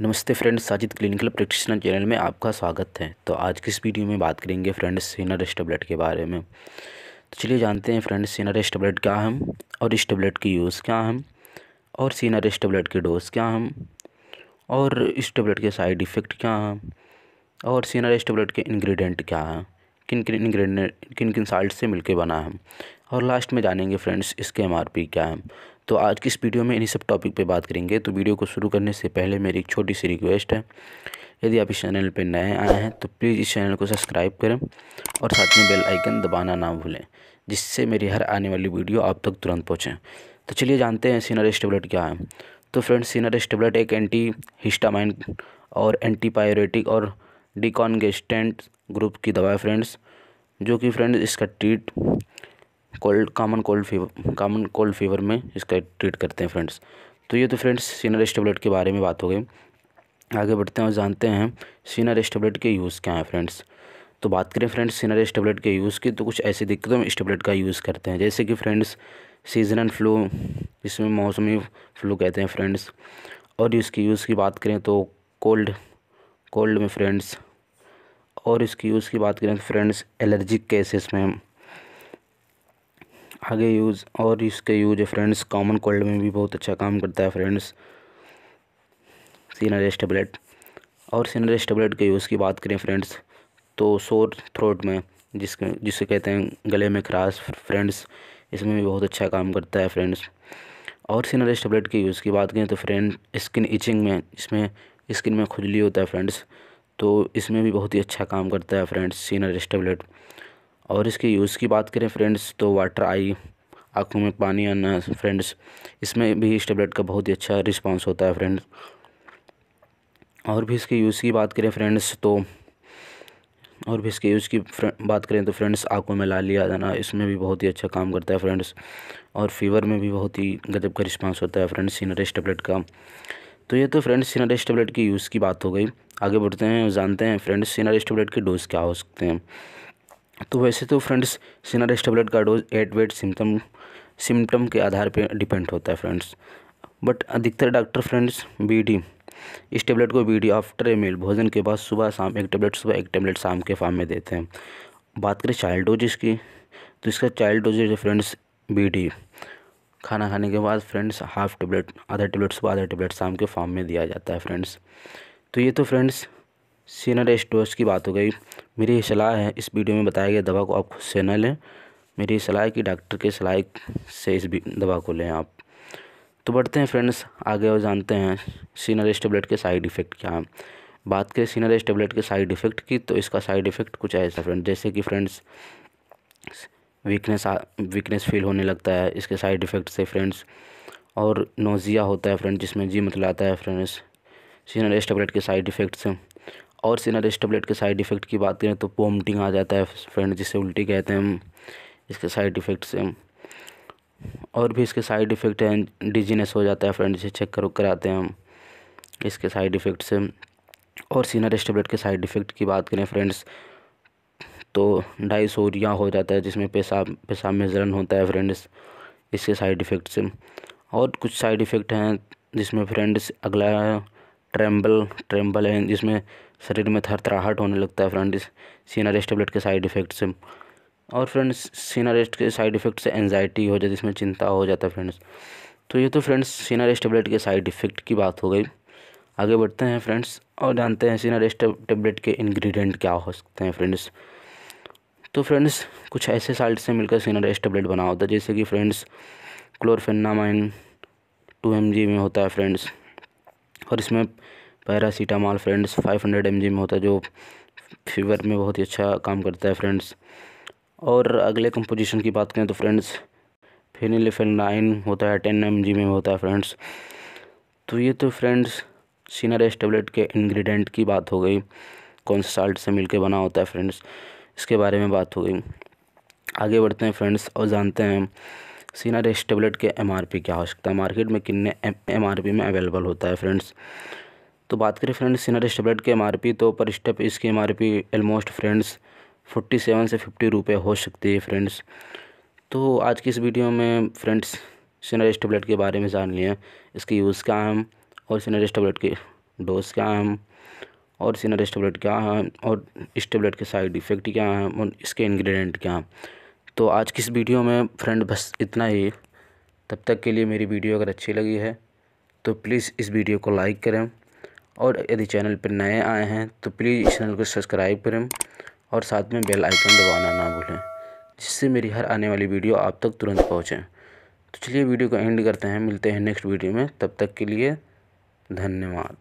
नमस्ते friends Sajid clinical practitioner channel में आपका स्वागत है तो आज की इस वीडियो में बात करेंगे फ्रेंड्स सीनर स्टेबलेट के बारे में तो चलिए जानते हैं फ्रेंड्स सीनर स्टेबलेट क्या हम और इस टैबलेट की यूज़ क्या हम और सीनर स्टेबलेट के डोज क्या हम और इस के साइड इफ़ेक्ट क्या हैं और सीनर स्टेबलेट के इन्ग्रीडियंट क्या हैं किन किन इन्ग्रीडियंट किन किन साल्ट से मिलके बना है और लास्ट में जानेंगे फ्रेंड्स इसके एम क्या है तो आज की इस वीडियो में इन्हीं सब टॉपिक पे बात करेंगे तो वीडियो को शुरू करने से पहले मेरी एक छोटी सी रिक्वेस्ट है यदि आप इस चैनल पर नए आए हैं तो प्लीज़ इस चैनल को सब्सक्राइब करें और साथ में बेल आइकन दबाना ना भूलें जिससे मेरी हर आने वाली वीडियो आप तक तुरंत पहुँचें तो चलिए जानते हैं सीनर स्टेबलेट क्या है तो फ्रेंड्स सीनर स्टेबलेट एक एंटी हिस्टामाइन और पायोरेटिक और डिकॉन्गेस्टेंट ग्रुप की दवा है फ्रेंड्स जो कि फ्रेंड्स इसका treat cold common cold fever common cold fever में इसका ट्रीट करते हैं फ्रेंड्स तो ये तो फ्रेंड्स सीनर स्टेबलेट के बारे में बात हो गई आगे बढ़ते हैं और जानते हैं सीनर स्टेबलेट के यूज़ क्या हैं फ्रेंड्स तो बात करें फ्रेंड्स सीनर स्टेबलेट के यूज़ की तो कुछ ऐसी दिक्कतों में स्टेबलेट का यूज़ करते हैं जैसे कि फ्रेंड्स सीजनल फ्लू जिसमें मौसमी फ्लू कहते हैं फ्रेंड्स और इसकी यूज़ की बात करें तो कोल्ड कोल्ड में फ्रेंड्स और इसकी यूज़ की बात करें तो फ्रेंड्स एलर्जिक केसेस में आगे यूज़ और इसके यूज है फ्रेंड्स कॉमन कोल्ड में भी बहुत अच्छा काम करता है फ्रेंड्स सीनारेस टेबलेट और सीनारेस टेबलेट के यूज़ की बात करें फ्रेंड्स तो शोर थ्रोट में जिसके जिसे कहते हैं गले में खराश फ्रेंड्स इसमें भी बहुत अच्छा काम करता है फ्रेंड्स और सीनारेस टेबलेट के यूज़ की बात करें तो फ्रेंड स्किन इचिंग में इसमें स्किन में खुजली होता है फ्रेंड्स तो इसमें भी बहुत ही अच्छा काम करता है फ्रेंड्स सीनारेस टेबलेट और इसके यूज़ की बात करें फ्रेंड्स तो वाटर आई आँखों में पानी आना फ्रेंड्स इसमें भी इस टेबलेट का बहुत ही अच्छा रिस्पांस होता है फ्रेंड्स और भी इसके यूज़ की बात करें फ्रेंड्स तो और भी इसके यूज़ की बात करें तो फ्रेंड्स आँखों में लाली आ जाना इसमें भी बहुत ही अच्छा काम करता है फ्रेंड्स और फीवर में भी बहुत ही गजब का रिस्पांस होता है फ्रेंड्स सीनरेस टेबलेट का तो ये तो फ्रेंड्स सीनरेस टेबलेट की यूज़ की बात हो गई आगे बढ़ते हैं जानते हैं फ्रेंड्स सीनरेस टेबलेट के डोज क्या हो सकते हैं तो वैसे तो फ्रेंड्स सिनारेस स्टेबलेट का डोज एट वेट सिम्टम सिम्टम के आधार पर डिपेंड होता है फ्रेंड्स बट अधिकतर डॉक्टर फ्रेंड्स बीडी इस टेबलेट को बीडी आफ्टर ए मील भोजन के बाद सुबह शाम एक टेबलेट सुबह एक टेबलेट शाम के फार्म में देते हैं बात करें चाइल्ड डोजेस की तो इसका चाइल्ड डोजेज है फ्रेंड्स बीडी खाना खाने के बाद फ्रेंड्स हाफ टेबलेट आधा टेबलेट सुबह आधा टेबलेट शाम के फार्म में दिया जाता है फ्रेंड्स तो ये तो फ्रेंड्स सेनल स्टोर्स की बात हो गई मेरी सलाह है इस वीडियो में बताया गया दवा को आप खुद से न लें मेरी सलाह है कि डॉक्टर के सलाह से इस दवा को लें आप तो बढ़ते हैं फ्रेंड्स आगे और जानते हैं सीनरेस टेबलेट के साइड इफ़ेक्ट क्या हैं बात करें सीनरेस टेबलेट के साइड इफ़ेक्ट की तो इसका साइड इफ़ेक्ट कुछ ऐसा फ्रेंड जैसे कि फ्रेंड्स वीकनेस वीकनेस फील होने लगता है इसके साइड इफ़ेक्ट से फ्रेंड्स और नोज़िया होता है फ्रेंड जिसमें जी आता है फ्रेंड्स सीनरेस टेबलेट के साइड इफ़ेक्ट्स और सिनारिस्ट टेबलेट के साइड इफ़ेक्ट की बात करें तो पोमटिंग आ जाता है फ्रेंड जिसे उल्टी कहते हैं हम इसके साइड इफ़ेक्ट से और भी इसके साइड इफ़ेक्ट हैं डिजीनेस हो जाता है फ्रेंड जिसे चेक करो आते हैं हम इसके साइड इफ़ेक्ट से और सीनर टेबलेट के साइड इफ़ेक्ट की बात करें फ्रेंड्स तो डाइसोरिया हो जाता है जिसमें पेशाब पेशाब में जलन होता है फ्रेंड्स इसके साइड इफ़ेक्ट से और कुछ साइड इफ़ेक्ट हैं जिसमें फ्रेंड्स अगला ट्रेम्बल ट्रेम्बल है जिसमें शरीर में थरथराहट होने लगता है फ्रेंड इस सीना टेबलेट के साइड इफ़ेक्ट से और फ्रेंड्स सीना रेस्ट के साइड इफ़ेक्ट से एनजाइटी हो जाती है इसमें चिंता हो जाता है फ्रेंड्स तो ये तो फ्रेंड्स सीना टेबलेट के साइड इफ़ेक्ट की बात हो गई आगे बढ़ते हैं फ्रेंड्स और जानते हैं सीना रेस्ट टेबलेट के इन्ग्रीडियंट क्या हो सकते हैं फ्रेंड्स तो फ्रेंड्स कुछ ऐसे साल्ट से मिलकर सीना टेबलेट बना होता है जैसे कि फ्रेंड्स क्लोरफेनामाइन टू एम में होता है फ्रेंड्स और इसमें पैरासीटामॉल फ्रेंड्स 500 एमजी में होता है जो फीवर में बहुत ही अच्छा काम करता है फ्रेंड्स और अगले कंपोजिशन की बात करें तो फ्रेंड्स नाइन होता है टेन एम में होता है फ्रेंड्स तो ये तो फ्रेंड्स सीनारेस टेबलेट के इंग्रेडिएंट की बात हो गई कौन सा साल्ट से मिलके बना होता है फ्रेंड्स इसके बारे में बात हो गई आगे बढ़ते हैं फ्रेंड्स और जानते हैं सीना टेबलेट के एम क्या हो सकता है मार्केट में कितने एम में अवेलेबल होता है फ्रेंड्स तो बात करें फ्रेंड्स सीनर टेबलेट के एम तो पर स्टेप इसकी एम ऑलमोस्ट फ्रेंड्स फोर्टी सेवन से फिफ्टी रुपये हो सकती है फ्रेंड्स तो आज की इस वीडियो में फ्रेंड्स सीनर टेबलेट के बारे में जान लिए इसके यूज़ क्या है और सीनर टेबलेट के डोज क्या है और सीनर टेबलेट क्या है और टेबलेट के साइड इफ़ेक्ट क्या हैं और इसके इन्ग्रीडियंट क्या हैं तो आज की इस वीडियो में फ्रेंड बस इतना ही तब तक के लिए मेरी वीडियो अगर अच्छी लगी है तो प्लीज़ इस वीडियो को लाइक करें और यदि चैनल पर नए आए हैं तो प्लीज़ इस चैनल को सब्सक्राइब करें और साथ में बेल आइकन दबाना ना भूलें जिससे मेरी हर आने वाली वीडियो आप तक तुरंत पहुँचें तो चलिए वीडियो को एंड करते हैं मिलते हैं नेक्स्ट वीडियो में तब तक के लिए धन्यवाद